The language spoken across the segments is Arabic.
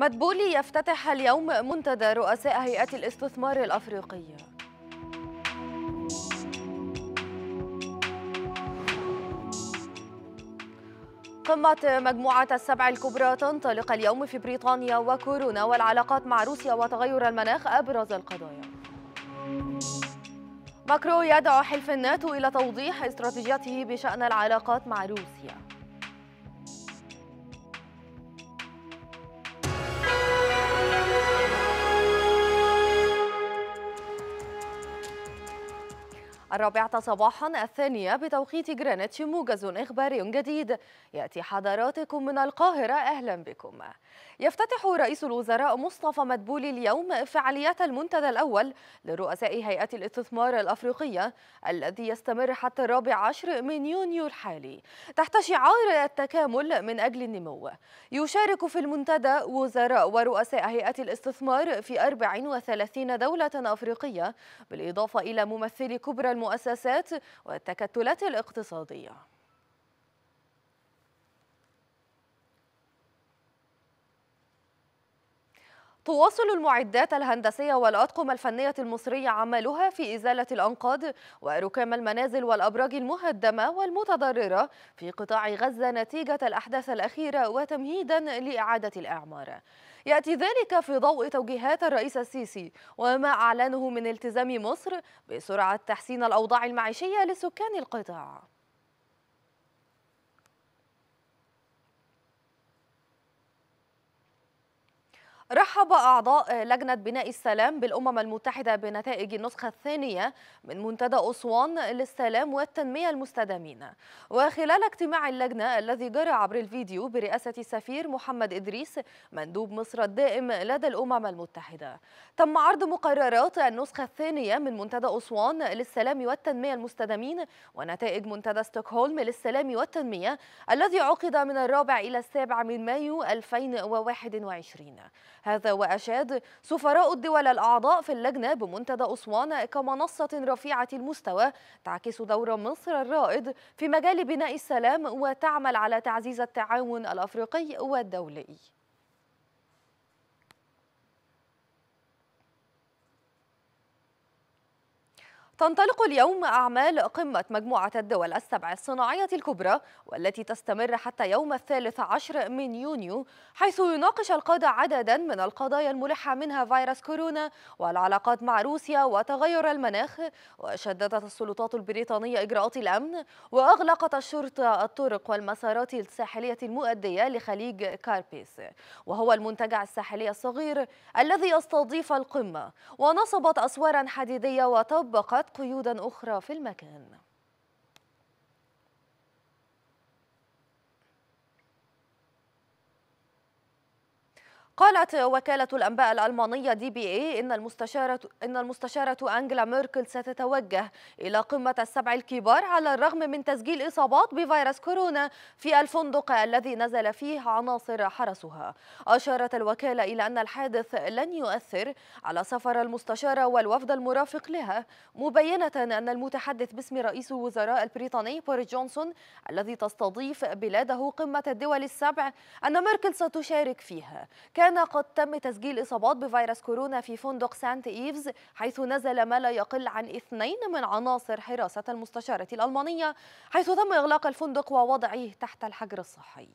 مدبولي يفتتح اليوم منتدى رؤساء هيئات الاستثمار الأفريقية قمة مجموعة السبع الكبرى تنطلق اليوم في بريطانيا وكورونا والعلاقات مع روسيا وتغير المناخ أبرز القضايا ماكرو يدعو حلف الناتو إلى توضيح استراتيجيته بشأن العلاقات مع روسيا الرابعة صباحا الثانية بتوقيت جرانيتش موجز إخباري جديد يأتي حضراتكم من القاهرة أهلا بكم يفتتح رئيس الوزراء مصطفى مدبولي اليوم فعاليات المنتدى الأول لرؤساء هيئة الاستثمار الأفريقية الذي يستمر حتى الرابع عشر من يونيو الحالي تحت شعار التكامل من أجل النمو يشارك في المنتدى وزراء ورؤساء هيئة الاستثمار في 34 دولة أفريقية بالإضافة إلى ممثلي كبرى المؤسسات والتكتلات الاقتصادية تواصل المعدات الهندسية والأطقم الفنية المصرية عملها في إزالة الأنقاض وركام المنازل والأبراج المهدمة والمتضررة في قطاع غزة نتيجة الأحداث الأخيرة وتمهيدا لإعادة الإعمار يأتي ذلك في ضوء توجيهات الرئيس السيسي وما أعلنه من التزام مصر بسرعة تحسين الأوضاع المعيشية لسكان القطاع رحب أعضاء لجنة بناء السلام بالأمم المتحدة بنتائج النسخة الثانية من منتدى أسوان للسلام والتنمية المستدامين وخلال اجتماع اللجنة الذي جرى عبر الفيديو برئاسة السفير محمد إدريس مندوب مصر الدائم لدى الأمم المتحدة تم عرض مقررات النسخة الثانية من منتدى أسوان للسلام والتنمية المستدامين ونتائج منتدى ستوكهولم للسلام والتنمية الذي عقد من الرابع إلى السابع من مايو 2021 هذا وأشاد سفراء الدول الأعضاء في اللجنة بمنتدى أسوان كمنصة رفيعة المستوى تعكس دور مصر الرائد في مجال بناء السلام وتعمل على تعزيز التعاون الأفريقي والدولي تنطلق اليوم أعمال قمة مجموعة الدول السبع الصناعية الكبرى والتي تستمر حتى يوم الثالث عشر من يونيو حيث يناقش القادة عددا من القضايا الملحة منها فيروس كورونا والعلاقات مع روسيا وتغير المناخ وشددت السلطات البريطانية إجراءات الأمن وأغلقت الشرطة الطرق والمسارات الساحلية المؤدية لخليج كاربيس وهو المنتجع الساحلي الصغير الذي يستضيف القمة ونصبت أسوارا حديدية وطبقت قيودا أخرى في المكان قالت وكالة الأنباء الألمانية دي بي إي إن المستشارة إن المستشارة أنجلا ميركل ستتوجه إلى قمة السبع الكبار على الرغم من تسجيل إصابات بفيروس كورونا في الفندق الذي نزل فيه عناصر حرسها. أشارت الوكالة إلى أن الحادث لن يؤثر على سفر المستشارة والوفد المرافق لها، مبينة أن المتحدث باسم رئيس الوزراء البريطاني بوريس جونسون الذي تستضيف بلاده قمة الدول السبع أن ميركل ستشارك فيها. كان كان قد تم تسجيل إصابات بفيروس كورونا في فندق سانت إيفز حيث نزل ما لا يقل عن اثنين من عناصر حراسة المستشارة الألمانية حيث تم إغلاق الفندق ووضعه تحت الحجر الصحي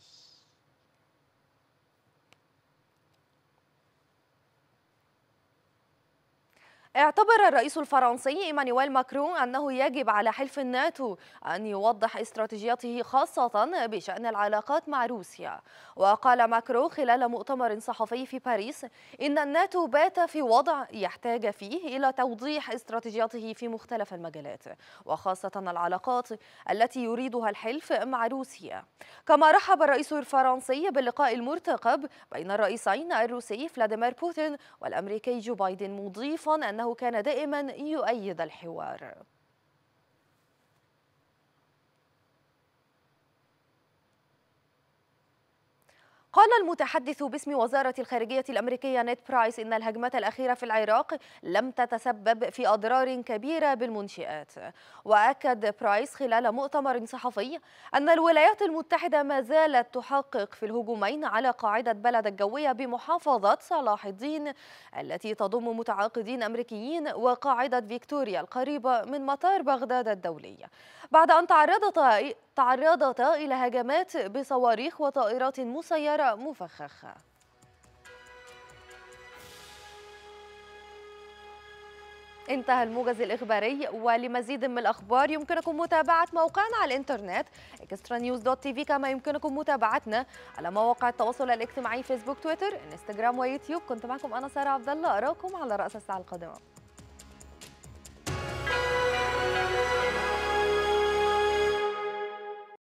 اعتبر الرئيس الفرنسي ايمانويل ماكرون انه يجب على حلف الناتو ان يوضح استراتيجيته خاصه بشان العلاقات مع روسيا وقال ماكرون خلال مؤتمر صحفي في باريس ان الناتو بات في وضع يحتاج فيه الى توضيح استراتيجيته في مختلف المجالات وخاصه العلاقات التي يريدها الحلف مع روسيا كما رحب الرئيس الفرنسي باللقاء المرتقب بين الرئيسين الروسي فلاديمير بوتين والامريكي جو بايدن مضيفا انه أنه كان دائما يؤيد الحوار قال المتحدث باسم وزارة الخارجية الأمريكية نيت برايس إن الهجمة الأخيرة في العراق لم تتسبب في أضرار كبيرة بالمنشآت وأكد برايس خلال مؤتمر صحفي أن الولايات المتحدة ما زالت تحقق في الهجومين على قاعدة بلد الجوية بمحافظة صلاح الدين التي تضم متعاقدين أمريكيين وقاعدة فيكتوريا القريبة من مطار بغداد الدولي بعد أن تعرضت تعرضتا إلى هجمات بصواريخ وطائرات مسيرة مفخخة انتهى الموجز الإخباري ولمزيد من الأخبار يمكنكم متابعة موقعنا على الإنترنت اكسترا نيوز دوت تي في كما يمكنكم متابعتنا على مواقع التواصل الاجتماعي فيسبوك تويتر انستجرام ويوتيوب كنت معكم أنا سارة عبد الله أراكم على رأس الساعة القادمة